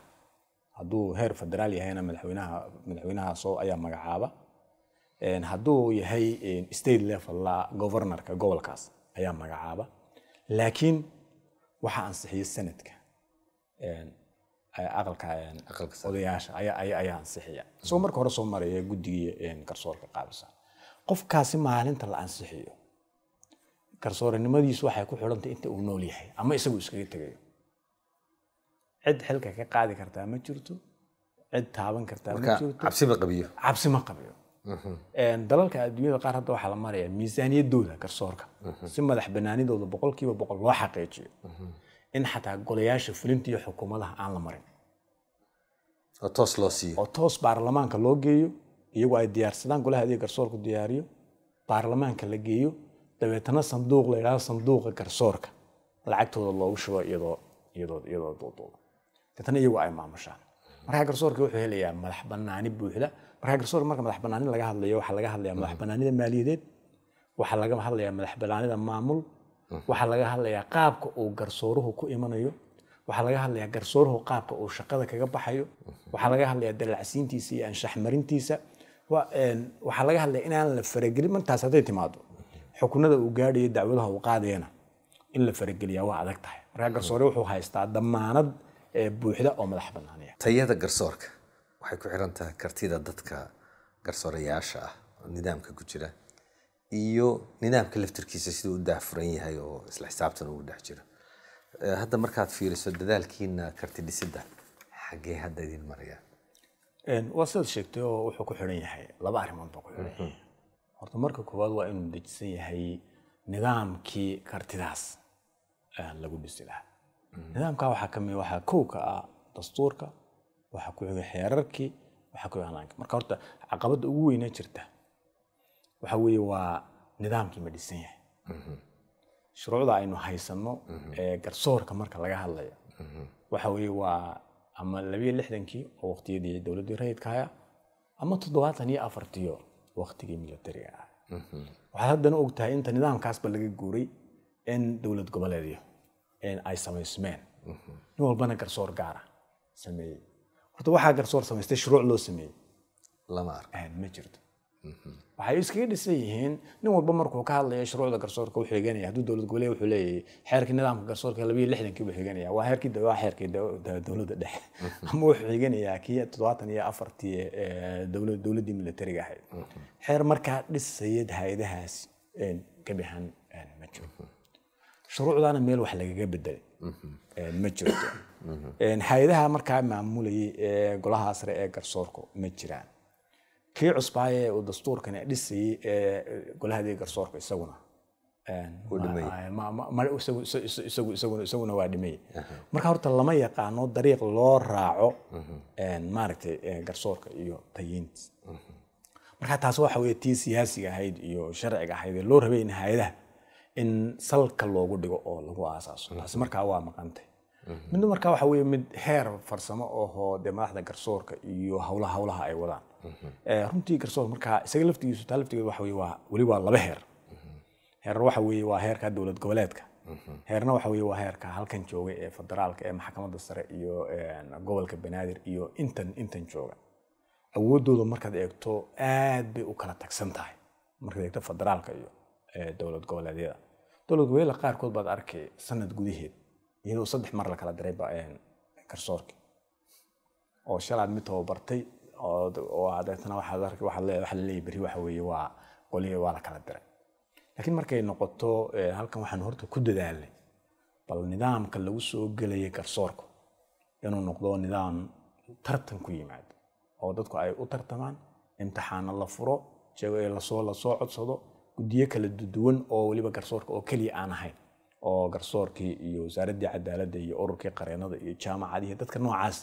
haduu heer federaal yahayna madaxweynaha madaxweynaha soo ayaa magacaaba hadduu yahay state level governorka gobolkaas ayaa magacaaba laakiin waxaa ansixiyey sanadka aqalka odayaasha ayaa ansixiya isagoo marka hore soo maraya guddigii garsoorka qaabisa qofkaasi maalinta la ansixiyo garsooranimadiisu waxay ku xidhantay inta uu nool yahay ama isagu iskaga tegayo cid xilka ka qaadi kartaa ma jirto cid taaban kartaa ma jirto cabsi qabiyo cabsi qabiyo dalalka adduunyada qaar hadda waxaa la maraya miisaaniyaddooda garsoorka si madax banaanidooda boqol boqol loo xaqiijiyo in xataa golayaasha fulinta iyo xukuumadaha aan la marin oo toos loo siiyo oo toos baarlamaanka loo geeyo iyagoo ay diyaarsadaan golaha adiga garsoorku diyaariyo baarlamaanka la geeyo dabeetana sanduuq la yidhahdo sanduuqa garsoorka lacagtooda loogu shubo iyadoo iyadoo iyadoo duuduuba tan iyagu ay maamushaan markaa garsoorka wuxuu helayaa madax banaani buuxda markaa garsoorka marka madax banaanin laga hadlayo waxaa laga hadlayaa madax banaanida maaliyadeed waxaa laga hadlayaa madax banaanida maamul waxaa laga hadlayaa qaabka uu garsooruhu ku imanayo waxaa laga hadlayaa garsooruhu qaabka uu shaqada kaga baxayo waxaa laga hadlayaa dalacsiintiisa iyo anshaxmarintiisa waxaa laga hadlaya inaan la faragelin martaas hadday timaado xukunada uu gaadhayo dacwadaha uu qaadayana in la farageliyaa waa adag tahay markaa garsoore wuxuu haystaa damaanad buuxda oo madax banaaniya tayada garsoorka waxay ku xirantahay kartida dadka garsoorayaasha ah nidaamka ku jira iyo nidaamka laftirkiisa siduu u daafuran yahay oo isla xisaabtan ugu dhex jiro hadda markaad fiiriso dadaalkiina karti dhisidda xaggee hadda idin maraya waa sidaad sheegtay oo wuxuu ku xiran yahay laba arrimood baa ku xiran yahay mm-hmm. horta marka koowaad waa inuu dejisan yahay nidaamkii kartidaas lagu dhisi lahaa Mm-hmm. nidaamka waxaa kamid ah, waxaa kow ka ah dastuurka waxaa ku xiga xeerarkii waxaa ku xiga marka horta caqabadda ugu weynaa jirta waxa weeye waa nidaamkii ma dhisan yahay mm-hmm. shuruucda aynu haysano mm-hmm. ee garsoorka marka laga hadlayo waxa weeye waa ama labayo lixdankii oo waqtiyadii dowladdii rayidka haya ama toddobaatan iyo afartiyo waqtigii milatariga ah waxaad haddana ogtahay inta nidaamkaasba laga guuray in dowlad goboleedyo ay samaysmeen mhm. nin walbana garsoor gaara sameeyey horta waxaa garsoor samaystay shuruuc loo sameeyey ma jirto mhm. waxay iskaga dhisan yihiin nin walba markuu ka hadlayo shuruucda garsoorka wuxuu higanaya hadduu dowlad gobole wuxuu leeyahay xeerkii nidaamka garsoorka labiyo lixdankii buu higanaya waa heerkii waa xeerkii dowladda dhexe mhm. ama wuxuu higanayaa kii toddobaatan iyo afartii dowlad militariga ahayd xeer markaa dhisayad hay-adahaas gabi ma jiro shuruucdaana meel wax lagaga bedelay mhm. ma jirto hay-adaha markaa maamulayay ee golaha sare ee garsoorku ma jiraan kii cusbaay ee uu dastuurkan dhisayay ee golahadii garsoorka isaguna isaguna waa dhimay marka horta lama yaqaano dariiq loo raaco mhm. maaragtay garsoorka iyo tayiinta mhm. marka taas waxa weye tii siyaasiga ahayd iyo sharciga ahayd ee loo rabay in hay-adaha in salka loogu dhigo oo lagu aasaaso mm-hmm. taasi markaa waa maqantay midna markaa waxa weye mid heer farsamo ohoo dee madaxda garsoorka iyo howlaha howlaha ay wadaan mm-hmm. eh, runtii garsoor markaa isaga laftigiisu taa laftigeedu waxa weye waa weli waa laba heer mm-hmm. heerna waxa weye waa heerka dowlad goboleedka heerna waxa weye waa heerka halkan jooga ee federaalka ee maxkamadda sare iyo eh, gobolka banaadir iyo intan intan jooga awooddooda markaad eegto aad bay u kala tagsan tahay markaad eegto federaalka iyo eh, dowlad goboleedyada dowlad goboleedla qaarkood baad arkay sanad gudaheed iyadoo saddex mar la kala diray karsoorki oo shalaad mid tababartay oo deetana waxaad waa qoliya waa la kala diray laakiin markay noqoto halkan waxaan horta ku dadaalnay bal nidaamka lagu soo gelaya garsoorka inuu noqdo nidaam tartan ku yimaado oo dadku ay u tartamaan imtixaana la furo lasoo codsado guddiyo kala duwan oo weliba garsoorka oo keliya aan ahayn oo garsoorkii iyo wasaaraddii cadaaladda iyo ururkii qareenada iyo jaamacadihi dadka noocaas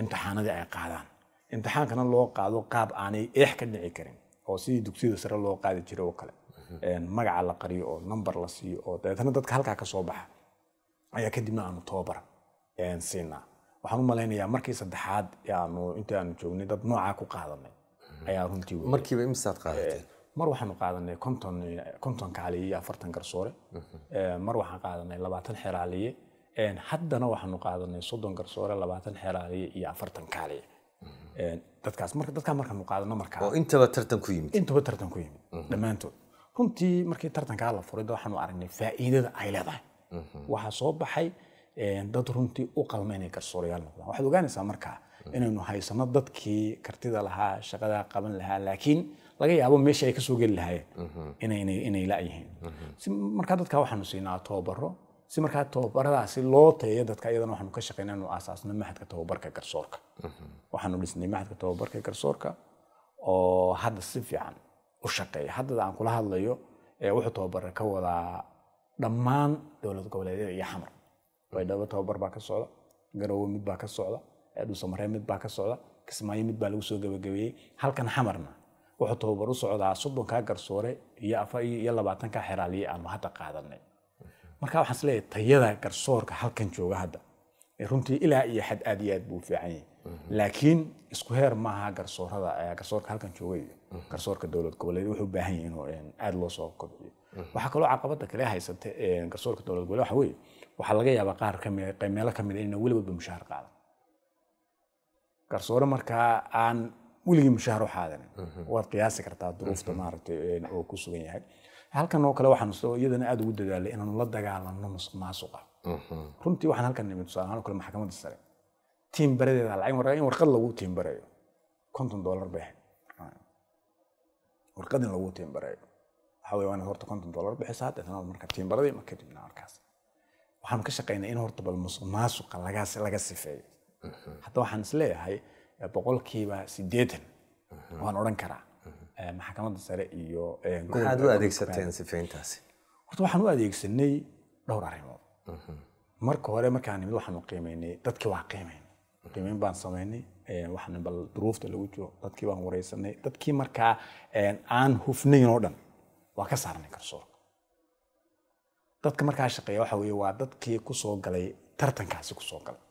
imtixaanadii ay qaadaan imtixaankana loo qaado qaab aanay eex ka dhici karin oo sidii dugsiyada sare loo qaadi jiray oo kale magaca la qariyo oo number la siiyo oo dabeetana dadka halkaa ka soo baxa ayaa kadibna aanu tababar siinaa waxaan u malaynayaa markii saddexaad aanu intaanu joognay dad noocaa ku qaadanay ayaa runtii markiiba imisaad qaadatay mar waxaanu qaadanay konton kaaliye iyo afartan garsoore mar waxaan qaadanay labaatan xeraaliye haddana waxaanu qaadanay soddon garsoore labaatan xeraaliye iyo afartan kaaliye dadkaas marka dadkaa markaanu qaadano markaa intaba tartan ku yimid intaba tartan ku yimid dhammaantood runtii markii tartankaa la furay waxaanu aragnay faa'iidada ay leedahay waxaa soo baxay dad runtii u qalma inay garsoorayaal noqdaan waxaad ogaanaysaa markaa mm. inaynu haysano dadkii kartida lahaa shaqadaa qaban lahaa laakiin laga yaabo meesha ay kasoo geli lahaayeen mhm. inay layihiin mhm. si markaa dadka waxaanu siinaa tababaro si markaa tababaradaasi loo tayeeyo dadka iyadana waxaanu ka shaqeynaa inuu aasaasno mahadka tababarka garsoorka mhm. waxaanu dhisnay mahadka tababarka garsoorka oo hadda si fiican u shaqeeya haddada aan kula hadlayo wuxuu tababara ka wadaa dhammaan dowlad goboleedyada iyo xamar baydhabo tababar baa ka socda garowe mid baa ka socda dhuusamareeb mid baa ka socda kismaayo mid baa lagu soo gabagabeeyey halkan xamarna wuxuu tababar u socdaa soddonkaa garsoore iyo afariyo labaatanka xeraaliye aanu hadda qaadanay marka waxaan is leeyahay tayada garsoorka halkan jooga hadda runtii ilaa iyo xad aad iyo aad buu fiican yahay laakiin isku heer maaha garsoorada garsoorka halkan joogay garsoorka dowlad goboleed wuxuu baahan yahay inuu eh, aad loo soo kobciyo waxaa kaloo caqabada kale haysata eh, garsoorka dowlad goboleed waxa weeye waxaa laga yaabaa qaar kamid meelo kamid ah inayna weli walba mushaar qaadan garsoore markaa aan weligii mushaar uaadan mhm. waad qiyaasi kartaa mhm. duruufta maarata eh, oo ku sugan yahay halkan oo kale waxaan iyadana aada ugu dadaalay inaanu la dagaalamno musuq mhm. runtii waxaan halkan nimid tusaalahaan kale maxkamadda sare tiim baradeeda la in warqad lagu tiim konton dollar bay warqad in lagu tiim waxa wey waanaad horta konton dollar bixisa hadda tanaad marka tiim ma kadibna markaas waxaanu ka shaqaynaa in horta bal musuq maasuqa laga sifeeyo hadda waxaan isleeyahay boqolkiiba sideetan waan odhan karaa maxkamada sare iyo maxaad u adeegsateen sifeyntaasi horta waxaan u adeegsanay dhowr arrimood marka hore markaan nimid waxaanu qiimaynay dadkii waa qiimayn qiimayn baan samaynay waxaan bal duruufta lagu jiro dadkii baan wareysanay dadkii markaa aan hufnayn oo dhan waa ka saarnay karsoon dadka markaa shaqeeya waxa weeye waa dadkii kusoo galay tartankaasi kusoo galay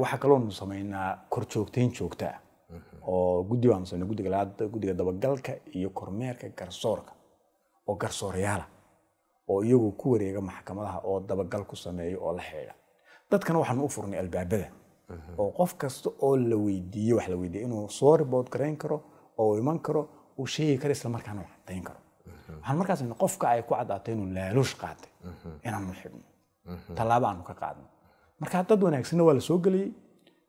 waxaa kaloonu samaynaa korjoogtayn joogtaa ah. oo guddi baanu samayna guddiga guddiga dabagalka iyo kormeerka garsoorka oo garsooryaala oo iyagu ku wareega maxkamadaha oo dabagal ku sameeyo oo la xidhiidha dadkana waxaanu u furnay albaabada oo qof kasta oo la weydiiye wax la weydiiye inuu soo ribood garayn karo oo iman karo uu sheegi karo isla markaana u karo waxaan markaas qofka ay ku caddaatay inuu laaluush qaatay inaanu xidhno tallaaba aanu ka qaadno markaa dad wanaagsanna waa la soo geliyey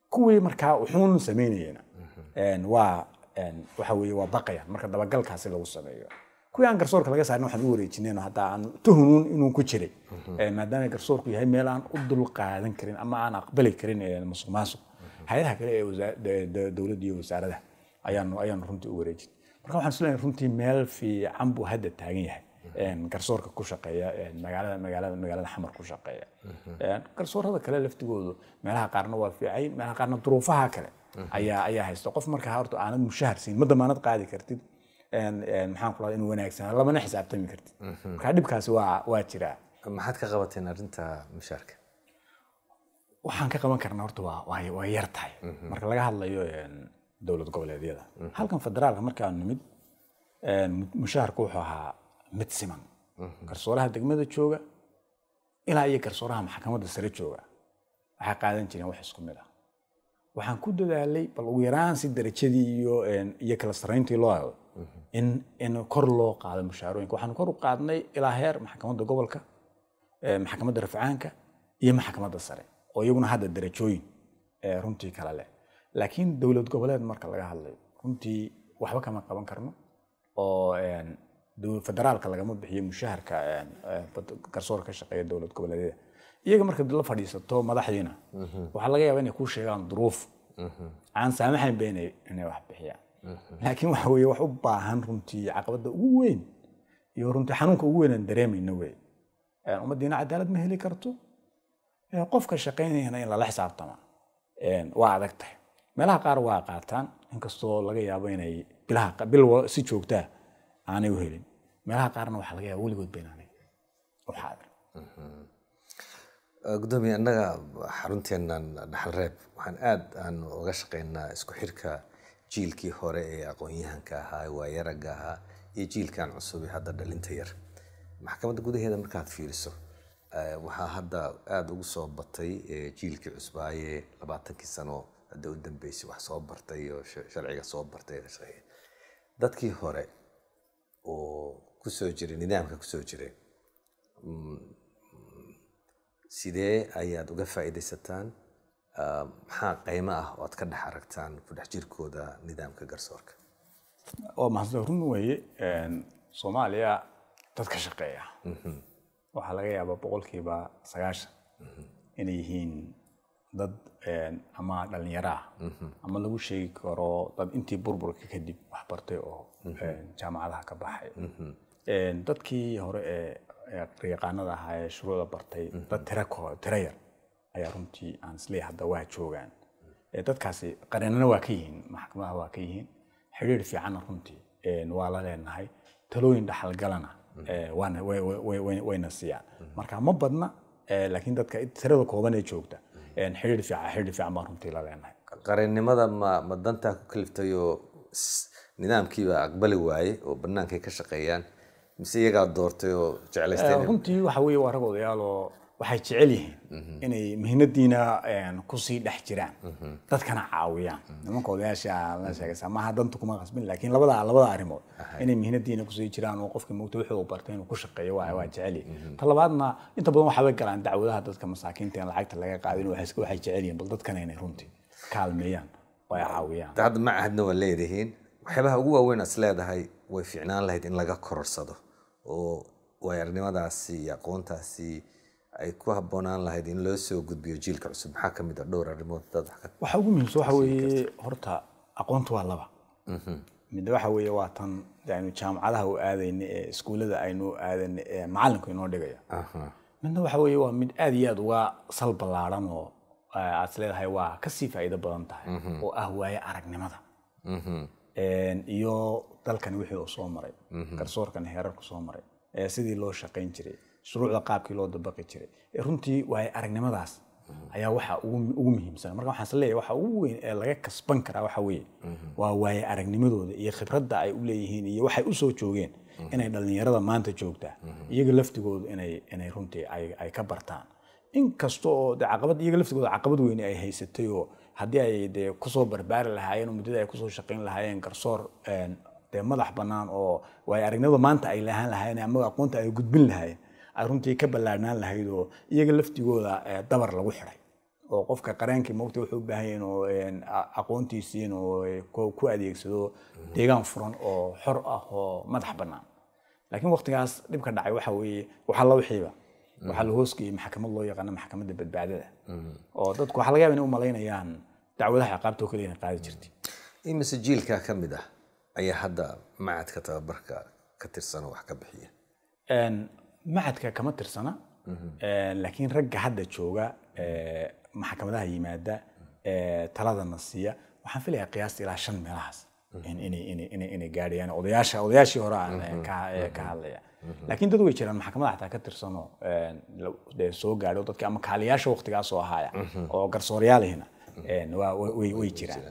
kuwii markaa uxuun samaynayena waa waxa waa baqaya marka dabagalkaasi lagu sameeyo kuwii aan garsoorka laga saarin waxaan u wareejineen hadda aan tuhunuun inuu ku jiray maadaama garsoorku yahay meel aan u dulqaadan karin ama aan aqbali karin masuq hay-adaha kale ee dowladda iyo wasaaradaha ayaanu runtii u wareejin marka waxaan isleeyahay runtii meel fiican buu hadda taagan yahay garsoorka ku shaqeeya magaalada magaalada magaalada xamar ku shaqeeya mhm. garsoorada kale laftigoodu meelaha qaarna waa fiicayn meelaha qaarna duruufaha kale mhm. ayaa ayaa haysta qof marka horta aanad mushahar siin ma damaanad qaadi kartid maxaan ku dhahay in wanaagsan xisaabtami kartid mhm. marka dhibkaasi waa waa jiraa maxaad ka qabateen arrinta mushaharka waxaan ka qaban karna horta waa waa yar tahay marka laga hadlayo dowlad goboleedyada halkan federaalka markaan nimid mushaharka wuxuu ahaa mid siman garsooraha degmada jooga ilaa iyo garsooraha maxkamadda sare jooga waxay qaadan jireen wax isku mid ah waxaan ku dadaalay bal ugu yaraan si darajadii iyo iyo kala sarayntii loo ado in in kor loo qaado mushaarooyinka waxaan kor u qaadnay ilaa heer maxkamadda gobolka maxkamadda rafcaanka iyo maxkamadda sare oo iyaguna hadda darajooyin runtii kala leh laakiin dowlad goboleed marka laga hadlayo runtii waxba kama qaban karno oo federaalka lagama bixiyo mushaharka garsoorka ka shaqeeya dowlad goboleedyada iyaga markaad la fadhiisato madaxdiina mhm. waxaa laga yaaba inay kuu sheegaan duruuf mhm. aan saamaxayn ba inay wax bixiyaan mhm. laakiin waxa weye wax u baahan runtii caqabadda ugu weyn iyo runtii xanuunka ugu weyn aan wey ummaddiina cadaalad ma heli karto qofka shaqaynayana in lala xisaabtama waa adag tahay meelaha qaar waa qaataan inkastoo laga yaabo inay bilaha bil si joogtaa ah aanay u helin meelaha qaarna waxaa laga yaaba weligood bayn u xaadir gudoomiye annaga xarunteennan dhaxalreeb waxaan aada aan uga shaqaynaa isku xirka jiilkii hore ee aqoon-yahanka ahaa waa yaragga ahaa iyo jiilkan cusub ee hadda dhalinta yar maxkamadda gudaheeda markaad fiiriso waxaa hadda aada ugu soo batay jiilkii cusbaayee labaatankii sano hadda u dambeysay wax soo bartay oo sharciga soo bartay dadkii hore oo kusoo jiray nidaamka kusoo jiray mm, sidee ayaad uga faa'iidaysataan maxaa qaymo ah oo aad ka dhex aragtaan ku dhex jirkooda nidaamka garsoorka waa mahadsan run weeye soomaaliya dad ka shaqeeya mm-hmm. waxaa laga yaabaa boqolkiiba sagaashan mm-hmm. inay yihiin dad eh, ama dhalinyaro mhm. ama lagu sheegi karo dad intii burburka kadib wax bartay oo mhm. eh, jaamacadaha ka baxay mhm. eh, dadkii hore ee yaqaanada ahaa ee shuruucda bartay dad tira yar ayaa runtii aan isleeya hadda waa joogaan dadkaasi qareennana waa ka yihiin maxkamadaha waa ka yihiin xidhiir fiicanna runtii waa la leenahay talooyin dhaxalgalana wayna siiyaan marka ma badna laakiin dadka tirada kooban joogta xidhiir fiica xidhiir fiican baan runtii la leenahay qareennimada ma ma dantaa ku kaliftay oo nidaamkiibaa aqbali waaye oo bannaankay ka shaqeeyaan mise iyagaa doortay oo jeclaystay runtii waxa weeye waa rag oo waxay jecel yihiin mhm. inay mihinadiina kusii dhex jiraan mhm. dadkana caawiyaan mhm. nimanka odayaasha kuma qasbin laakiin labada labada arrimood inay mihinadiina kusii jiraan oo qofkii moogta wuxuu bartay inuu ku shaqeeyo waa jecel yihiin ta inta badan waxaa galaan dacwadaha dadka masaakiinta aan lacagta laga qaadin waxay jecel yihiin bal dadkana inay runtii kaalmeeyaan oo ay caawiyaan hadda macahadna waa leedihiin waxyaabaha ugu waaweyn aad leedahay way fiicnaan lahayd in laga kororsado oo waayo iyo aqoontaasi ay ku habboonaan lahayd in loo soo gudbiyo jiilka cusub maxaa ka mid a ah dhowr arrimood waxa ugu muhiimsan waxa weeye horta aqoontu waa laba mhm. midda waxa weeye waa tan yani jaamacadaha u aadayna ee iskuullada aynu aadayna ee macallinku inoo dhigaya midna waxa weeye waa mid aad iyo aad uga sal ballaaran oo eh, aad leedahay waa kasii faa'iido badan tahay mhm. oo ah waaye aragnimada mhm. iyo dalkan wixii uu soo maray garsoorkan heerarku soo maray sidii loo shaqayn jiray shuruucda qaabkii loo dabaqi jiray eh, runtii waay aragnimadaas ayaa waxa ugu muhiimsan marka waxaan leeyahay waxa ugu weyn ee laga kasban karaa waxa weeye waa waaye aragnimadooda iyo khibradda ay u leeyihiin iyo waxay u joogeen inay dhallinyarada maanta joogtaa iyaga laftigooda inay inay runtii ay ka bartaan in oo de caqabad iyaga laftigooda caqabad weyne ay haysatay oo haddii ay de kusoo barbaari lahaayeen muddada ay kusoo shaqayn lahaayeen garsoor de madax bannaan oo waaye aragnimada maanta ay lahaan lahaayeen ama aqoonta ay gudbin lahaayeen runtii ka ballaarhnaan lahayd oo iyaga laftigooda eh, dabar lagu xiday oo qofka qareenkii mogta wuxuu u baahan inuu eh, aqoontiisii inuu eh, ku adeegsado deegaan furan oo xor ah oo madax bannaan laakiin waqtigaas dhibka dhacay waxa weeye waxaa la wixiiba waxaa la hoosgeeyey maxkamad loo yaqaana maxkamadda badbaadada oo dadku waxaa laga yaba inay u malaynayaan dacwadaha ciqaabtoo kaliya inay qaadi jirtay imise jiilkaa ka mid ah ayaa hadda macadka tababarka ka tirsanoo wax ka bixiya macadka kama tirsana laakiin ragga hadda jooga maxkamadaha yimaada taladana siiya waxaan filayaa qiyaasta ilaa shan meelahaas inay gaadhayaan odayaasha odayaashii hore ka hadlaya laakiin dad way jiraan maxkamada xataa ka tirsano soo gaadho dadka ama kaaliyaasha waktigaas oo ahaaya oo garsooryaalihina way jiraan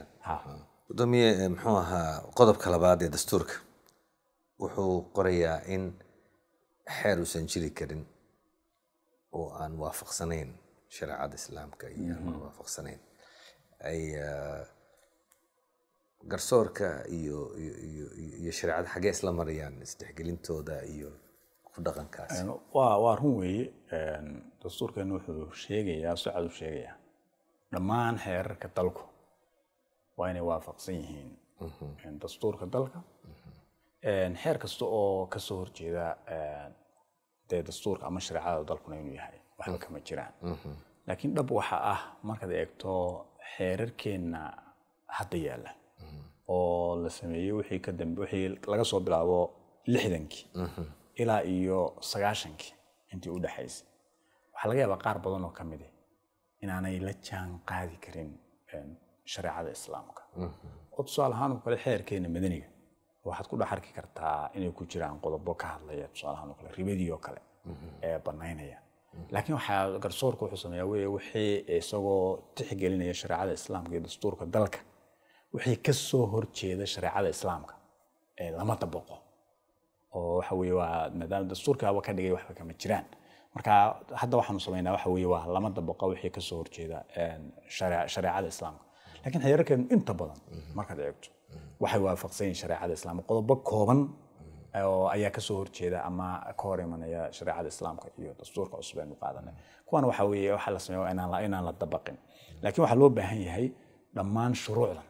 gudoomiye muxuu ahaa qodobka labaad ee dastuurka wuxuu qorayaa in xeer uusan jiri karin oo aan waafaqsanayn shareecada islaamka iyo mhm. aan waafaqsanayn ay ah, garsoorka iyo iyo shareecada xagee isla marayaan isdhexgelintooda iyo ku dhaqankaas waa waa run weeye dastuurkeenna wuxuu sheegayaa socad u sheegayaa dhammaan xeerarka dalku waa inay waafaqsan yihiin mhm. dastuurka dalka mhm xeer kasta oo kasoo horjeeda dee dastuurka ama shareecada dalkuna inuu yahay waxba mm. kama jiraan mm-hmm. laakiin dhab waxa ah markaad eegto xeerarkeenna hadda yaalla mm-hmm. oo la sameeyey wixii ka dambe wixii laga soo bilaabo lixdankii mm-hmm. ilaa iyo sagaashankii intii u dhexaysay waxaa laga yaabaa qaar badan oo ka mid ah inaanay la jaan qaadi karin shareecada islaamka oo tusaale ahaan oo kale xeerkeena madaniga waxaad ku dhex arki kartaa inay ku jiraan qodobo ka hadlaya tusaalahaan oo kale ribadii kale ee banaynaya laakiin waxaa garsoorka wuxuu sameeyaa weeye wixii isagoo tixgelinaya shareecada islaamka iyo dastuurka dalka wixii ka horjeeda shareecada islaamka lama dabaqo oo waxa waa maadaama dastuurka ka dhigay waxba kama jiraan marka hadda waxaanu samaynaa waxa waa lama dabaqo wixii ka horjeeda shareecada islaamka laakiin xeerarkeenu inta badan markaad eegto waxay waafaqsan yihin shareecada islaamka qodobo kooban eh, ayaa kasoo horjeeda ama ka hor imanaya shareecada islaamka iyo dastuurka cusub aynu qaadanay kuwan waxa weeye waxaa la sameeya inaan la dabaqin laakiin waxaa loo baahan yahay dhammaan shuruucdan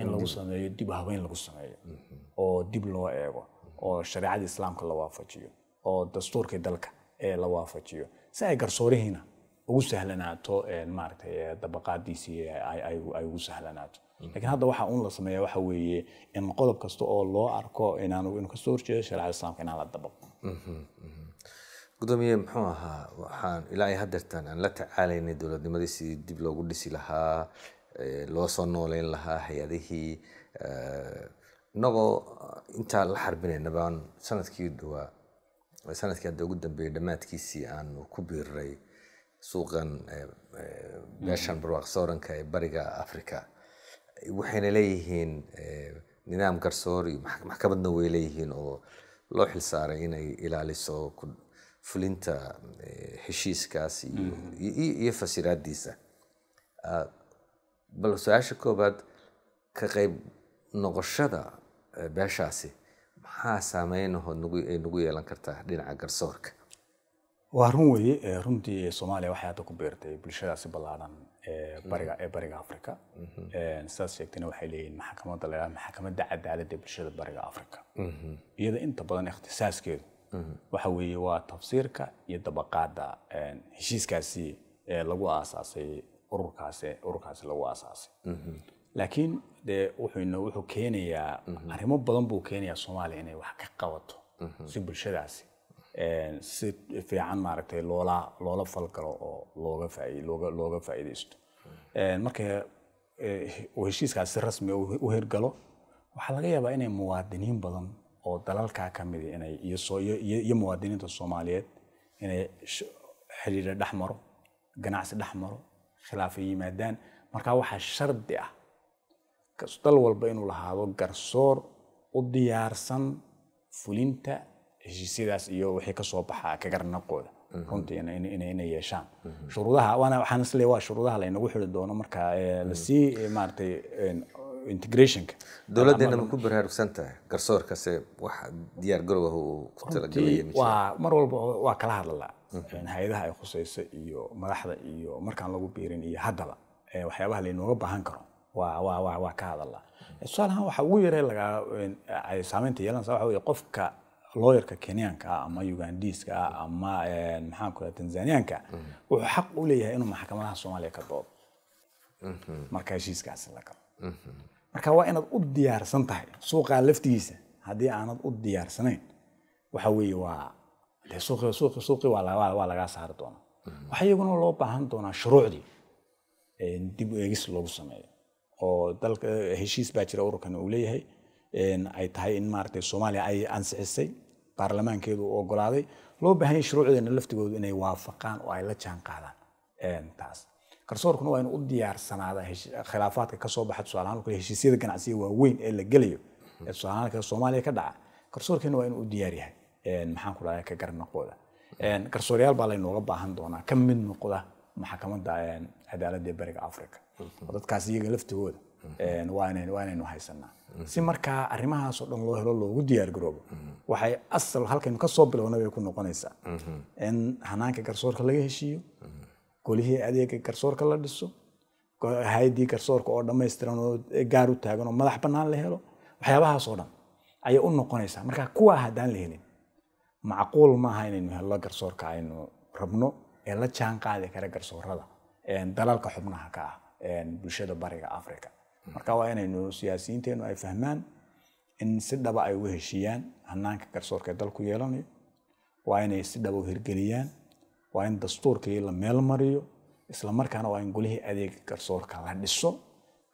in lagu sameeyo dib habeyn lagu sameeyo oo dib loo eego oo shareecada islaamka la waafajiyo oo dastuurkii dalka ee la waafajiyo si ay garsoorihiina ugu sahlanaato eh, maaragtay eh, dabaqaadiisii ay ugu sahlanaato lakiin hadda waxaa un la sameeya waxa weeye in qodob kasta oo loo arko inaanu inu kasoo horjeedo shareecada islaamka inaan la dabaqo mhm, mhm. gudoomiye muxuu ahaa waxaan ilaa iyo hadeertaan aan la tacaalaynay dowladnimadii sidii dib loogu dhisi lahaa loo soo nooleyn lahaa hay-adihii inagoo intaa la xarbinayna sanadkii dhowaa sanadkii hadda ugu dambeeyey dhammaadkiisii aanu ku biiriray suuqan beeshan barwaaqsooranka ee bariga africa waxayna leeyihiin eh, nidaam garsoor iyo maxkamadna way leeyihiin oo loo xilsaaray inay ilaaliso fulinta eh, heshiiskaas iyo fasiraadiisa ah, bal su-aasha koobaad ka qayb noqoshada eh, beeshaasi maxaa saameynaho ay nagu yeelan kartaa dhinaca garsoorka waa run weeye runtii soomaaliya waxay hadda ku beertay bulshadaasi ballaadhan ee eh, bariga eh, africa mm-hmm. eh, saad sheegtana waxay leeyihiin maxkamada la maxkamadda cadaalada bulshada bariga africa mm-hmm. iyada inta badan ikhtisaaskeedu mm-hmm. waxa weeye waa tafsiirka iyo dabaqaada heshiiskaasi ee lagu aasaasay ururkaasi ururkaasi lagu aasaasay laakiin de wuxuun wuxuu keenayaa arrimo badan buu keenayaa soomaaliya inay wax ka qabato si bulshadaasi si fiican maaragtay loola loola falgalo oo looga faa looga faa'iidaysto marka uu rasmi u hirgalo waxaa laga yaabaa inay muwaadiniin badan oo dalalkaa ka midi ah inay iyo muwaadiniinta soomaaliyeed inay xiriira dhex maro ganacsi dhex maro khilaafay yimaadaan markaa waxaa shardi ah dal walba inuu lahaado garsoor u diyaarsan fulinta heshiisyadaas iyo wixii kasoo baxaa kagarnaqooda mhm. runtiina inay yeeshaan mhm. shuruudaha waxaan isle waa shuruudaha laynagu xiri doono marka lasii mhm. maaratay integrationka dowladdeena ma ku baraarugsan tahay garsoorkase wax diyaar garowah uu ku mar walba waa kala hadlalaa hay-adaha ay khuseyso iyo madaxda iyo markaan lagu biirin iyo haddaba waxyaabaha laynooga baahan karo waa ka hadalaa tusaalahaan waxa ugu yaree lagaa ay saameynta yeelanaysa waxa wey qofka lawyerka kenyaanka ah, ama ugandiiska ah, ama eh, maxaan ku tanzaniyaanka mm-hmm. wuxuu xaq u leeyahay inuu maxkamadaha soomaaliya ka doodo mm-hmm. marka heshiiskaasi la galo mm-hmm. marka waa inaad u diyaarsan tahay suuqaa laftigiisa haddii aanad u diyaarsanayn waxa weeye waa suuqii waa lagaa saari doonaa waxaa iyaguna loo baahan doonaa shuruucdii eh, dib u eegis loogu sameeyo oo dalka eh, heshiis baa jira ururkan uu leeyahay ay tahay in maaragtay soomaaliya ay ansixisay baarlamaankeedu u ogolaaday loo baahanya shuruucdeena laftigoodu inay waafaqaan oo ay la jaan qaadaan taas garsoorkuna waa inu u diyaarsanaada khilaafaadka kasoo baxa tusaalahaan kale heshiisyada ganacsiga waaweyn ee la gelayo ee tusaalahaan kale soomaaliya ka dhaca garsoorkeena waa inuu u diyaar yahay maxaan ku dhahay ka garnaqooda garsooryaal baa laynooga baahan doonaa ka mid noqda maxkamadda cadaaladda bariga africa mm-hmm. dadkaas iyaga laftigooda waa haysanaa si markaa arrimahaasoo dhan loo helo loogu diyaargaroobo waxay asal halkaynu kasoo bilowna bay ku noqonaysaa in hanaanka garsoorka laga heshiiyo golihii adeega garsoorka la dhiso hay-adii garsoorka oo dhammaystiran oo gaar u taagan oo madax bannaan la helo waxyaabahaasoo dhan ayay u noqonaysaa marka kuwaa haddaan la helin macquul maaha inaynu hello garsoorka aynu rabno ee la jaan kara garsoorada dalaalka xubnaha ka ah bulshada bariga africa marka waa inaynu siyaasiyiinteenu ay fahmaan in si dhaba ay u heshiiyaan hanaanka garsoorka ee dalku yeelanayo waa inay si dhaba u hirgeliyaan waa in dastuurkii la meel mariyo islamarkaana waa in golihii adeega garsoorka la dhiso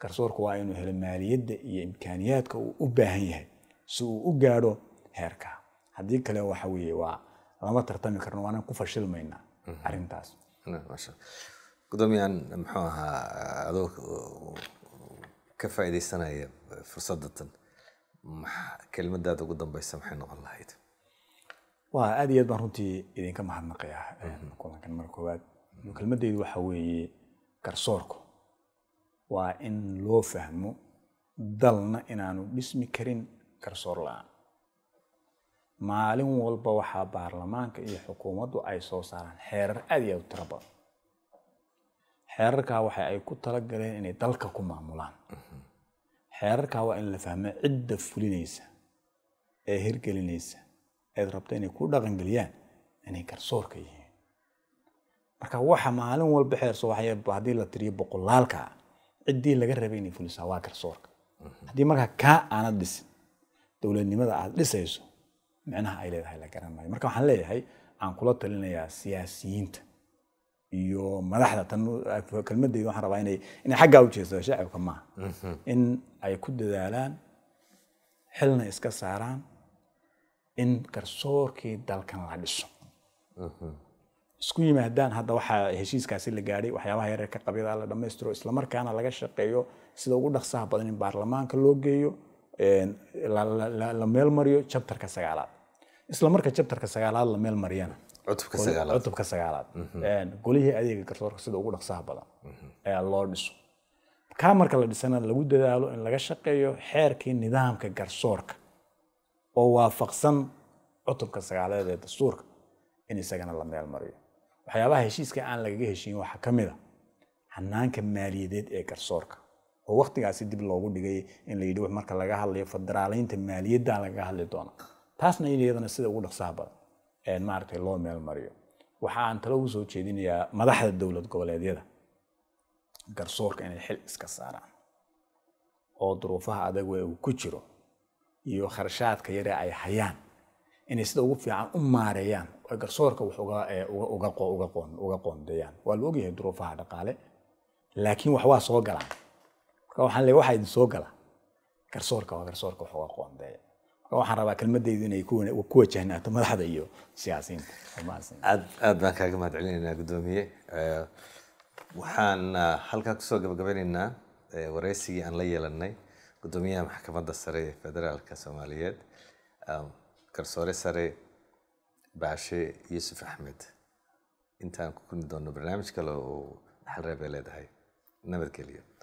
garsoorku waa inuu helo maaliyadda iyo imkaaniyaadka uu u baahan yahay si uu u gaadho heerka haddii kale waxa weye waa lama tartami karno waana ku fashilmaynaa mm-hmm. arintaas gudoomiyan muxuu ahaa adoo ka faaidaysanaya eh, fursadatan kelimadaada ugu dambeysa maxay noqon lahayd waa aad iyo aad baan runtii idinka mahadnaqayaa eh, mhm. kulankan mar koowaad kelmadaydu waxa weeye garsoorku waa in loo fahmo dalna inaanu dhismi karin garsoor la-aan maalin walba waxaa baarlamaanka iyo xukuumaddu ay soo saaraan xeerar aad iyo aad u tiro badan xeerarkaa waxa ay ku talagaleen inay dalka ku maamulaan xeerarkaa waa in la fahmo cidda fulinaysa ee hirgelinaysa eed rabta inay ku dhaqangeliyaan inay garsoorka yihiin marka waxa maalin walba xeersowaxyaba haddii la tiriyo boqolaalkaa ciddii laga rabay inay fulisaa waa garsoorka haddii markaa kaa aanad dhisin dowladnimada aad dhisayso micnaha ay leedahay la garan maayo marka waxaan leeyahay aan kula talinayaa siyaasiyiinta iyo madaxda tankelmadayda waxaan rabaa inay inay xaggaa u shacabka maaha mhm. in ay ku dadaalaan xilna iska saaraan in garsoorkii dalkan la dhiso mhm. isku yimaadaan hadda waxaa heshiiskaasi la gaadhay waxyaabaha ka qabyada la dhammaystiro islamarkaana laga shaqeeyo sida ugu dhaqsaha badan in baarlamaanka loo geeyo la meelmariyo jabtarka sagaalaad islamarka jabtarka sagaalaad la meelmariyana cutubka sagaalaad golihii adeega garsoorka sida ugu dhaqsaha badan ayaa loo dhiso kaa marka la dhisana lagu dadaalo in laga shaqeeyo xeerkii nidaamka garsoorka oo waafaqsan cutubka sagaaladeed ee dastuurka in isagana la meelmariyo mariyo waxyaabaha heshiiska aan lagaga heshiin waxaa ka mid a xanaanka maaliyadeed ee garsoorka oo wakhtigaasi dib loogu dhigay in la marka laga hadlayo federaalaynta maaliyaddaa lagaga hadli doona taasna iyadana sida ugu dhaqsaha badan maaragtay loo meel mariyo waxa aan talo soo jeedinayaa madaxda dowlad goboleedyada garsoorka inay xil iska saaraan oo duruufaha adag we uu ku jiro iyo kharashaadka yaree ay hayaan inay sida ugu fiican u maareeyaan oo garsoorka wax uga qoondeeyaan waa la ogyahay duruufaha dhaqaale laakiin wax soo galaan marka waxaan leeyahay waxaa idin soo gala garsoorka waa garsoorka wax uga qoondeeya waxaan rabaa kelmadaydu inay ku wajahnaato madaxda iyo siyaasiyiinta aad baan kaaga mahad celinaynaa guddoomiye eh, waxaan halkaa kusoo gabagabeynaynaa eh, wareysigii aan la yeelanay gudoomiyaha maxkamadda sare ee federaalka soomaaliyeed garsoore sare baashe yuusuf axmed intaan ku kulmi doono barnaamij kale oo dhaxal reebay leedahay nabadgelyo